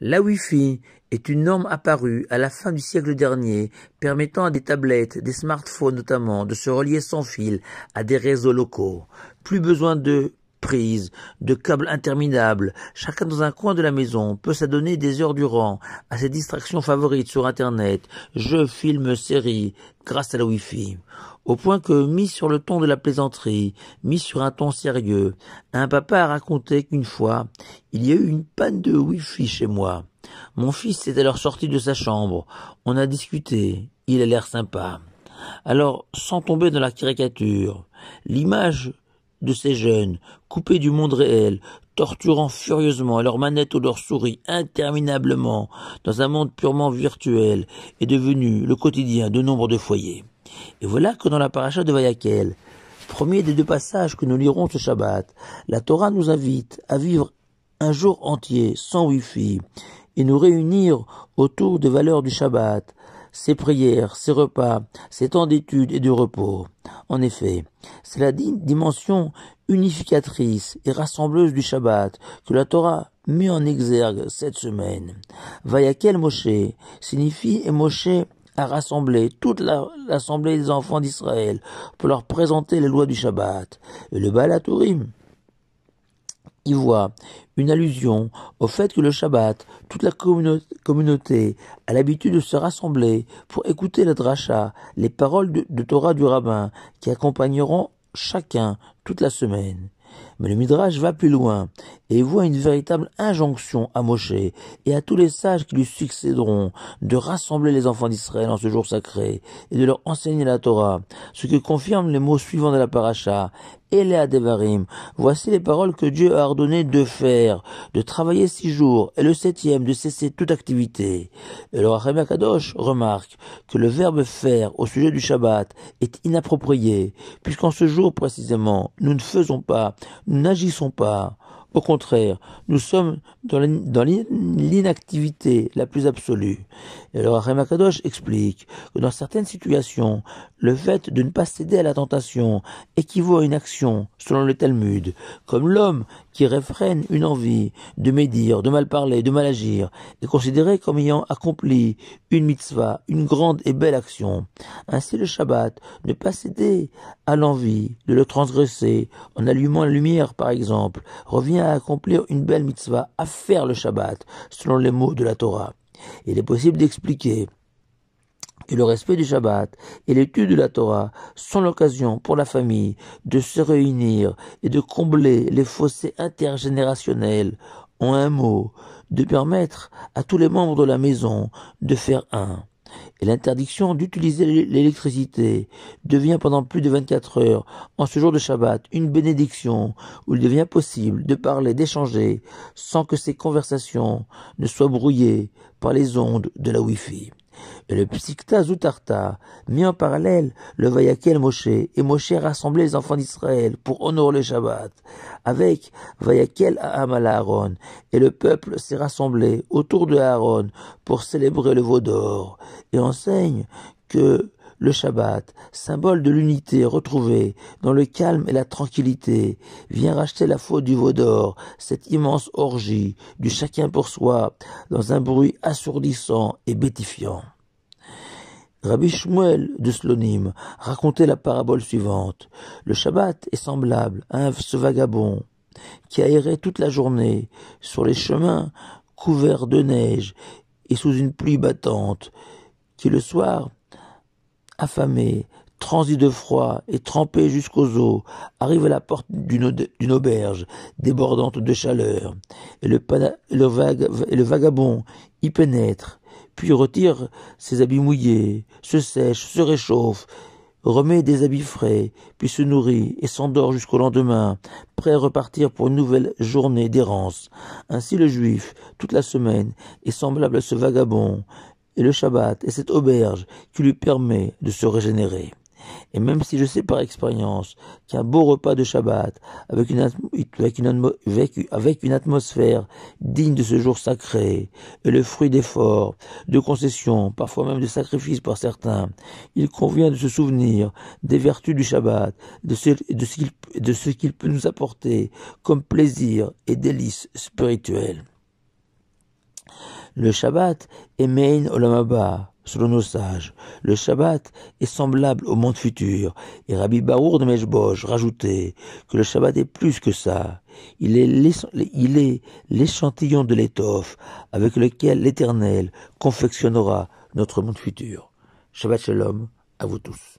La Wi-Fi est une norme apparue à la fin du siècle dernier, permettant à des tablettes, des smartphones notamment, de se relier sans fil à des réseaux locaux. Plus besoin de de câbles interminables, chacun dans un coin de la maison peut s'adonner des heures durant à ses distractions favorites sur Internet, jeux, films, séries, grâce à la Wi-Fi. Au point que, mis sur le ton de la plaisanterie, mis sur un ton sérieux, un papa a raconté qu'une fois, il y a eu une panne de Wi-Fi chez moi. Mon fils est alors sorti de sa chambre. On a discuté. Il a l'air sympa. Alors, sans tomber dans la caricature, l'image de ces jeunes, coupés du monde réel, torturant furieusement leurs manettes ou leurs souris interminablement dans un monde purement virtuel, est devenu le quotidien de nombre de foyers. Et voilà que dans la paracha de Vayakel, premier des deux passages que nous lirons ce Shabbat, la Torah nous invite à vivre un jour entier sans wifi et nous réunir autour des valeurs du Shabbat, ses prières, ses repas, ses temps d'étude et de repos. En effet, c'est la dimension unificatrice et rassembleuse du Shabbat que la Torah met en exergue cette semaine. Vayakel Moshe signifie et Moshe a rassemblé toute l'assemblée des enfants d'Israël pour leur présenter les lois du Shabbat. Et le Baal il voit une allusion au fait que le Shabbat, toute la communauté a l'habitude de se rassembler pour écouter la dracha, les paroles de, Torah du rabbin, qui accompagneront chacun toute la semaine. Mais le Midrash va plus loin et voit une véritable injonction à Moshe et à tous les sages qui lui succéderont de rassembler les enfants d'Israël en ce jour sacré et de leur enseigner la Torah, ce que confirment les mots suivants de la paracha. Voici les paroles que Dieu a ordonné de faire, de travailler six jours, et le septième de cesser toute activité. Et le Akadosh Kadosh remarque que le verbe faire au sujet du Shabbat est inapproprié, puisqu'en ce jour précisément, nous ne faisons pas, nous n'agissons pas. Au contraire, nous sommes dans l'inactivité la plus absolue. Alors le explique que dans certaines situations, le fait de ne pas céder à la tentation équivaut à une action, selon le Talmud, comme l'homme qui réfrène une envie de médire, de mal parler, de mal agir, est considéré comme ayant accompli une mitzvah, une grande et belle action. Ainsi le Shabbat, ne pas céder à l'envie de le transgresser, en allumant la lumière par exemple, revient à accomplir une belle mitzvah, à faire le Shabbat, selon les mots de la Torah. Il est possible d'expliquer et le respect du Shabbat et l'étude de la Torah sont l'occasion pour la famille de se réunir et de combler les fossés intergénérationnels en un mot, de permettre à tous les membres de la maison de faire un. Et l'interdiction d'utiliser l'électricité devient pendant plus de 24 heures, en ce jour de Shabbat, une bénédiction où il devient possible de parler, d'échanger, sans que ces conversations ne soient brouillées par les ondes de la Wi-Fi. Et le Psychta Zoutarta mit en parallèle le Vayakel Moshe, et Moshe rassemblait les enfants d'Israël pour honorer le Shabbat, avec Vayakel Aamal Aaron, et le peuple s'est rassemblé autour de Aaron pour célébrer le veau d'or, et enseigne que le Shabbat, symbole de l'unité retrouvée dans le calme et la tranquillité, vient racheter la faute du veau d'or, cette immense orgie du chacun pour soi, dans un bruit assourdissant et bétifiant. Rabbi Shmuel de Slonim racontait la parabole suivante. Le Shabbat est semblable à un, ce vagabond qui a erré toute la journée sur les chemins couverts de neige et sous une pluie battante, qui le soir affamé, transi de froid et trempé jusqu'aux os, arrive à la porte d'une auberge, débordante de chaleur, et le, le vagabond y pénètre, puis retire ses habits mouillés, se sèche, se réchauffe, remet des habits frais, puis se nourrit et s'endort jusqu'au lendemain, prêt à repartir pour une nouvelle journée d'errance. Ainsi le juif, toute la semaine, est semblable à ce vagabond, et le Shabbat est cette auberge qui lui permet de se régénérer. Et même si je sais par expérience qu'un beau repas de Shabbat, avec une, avec, une, atmosphère digne de ce jour sacré, est le fruit d'efforts, de concessions, parfois même de sacrifices par certains, il convient de se souvenir des vertus du Shabbat, de ce, qu'il peut nous apporter comme plaisir et délices spirituels. Le Shabbat est main Olamaba, selon nos sages. Le Shabbat est semblable au monde futur. Et Rabbi Barour de Mejboj rajoutait que le Shabbat est plus que ça. Il est l'échantillon de l'étoffe avec lequel l'Éternel confectionnera notre monde futur. Shabbat Shalom à vous tous.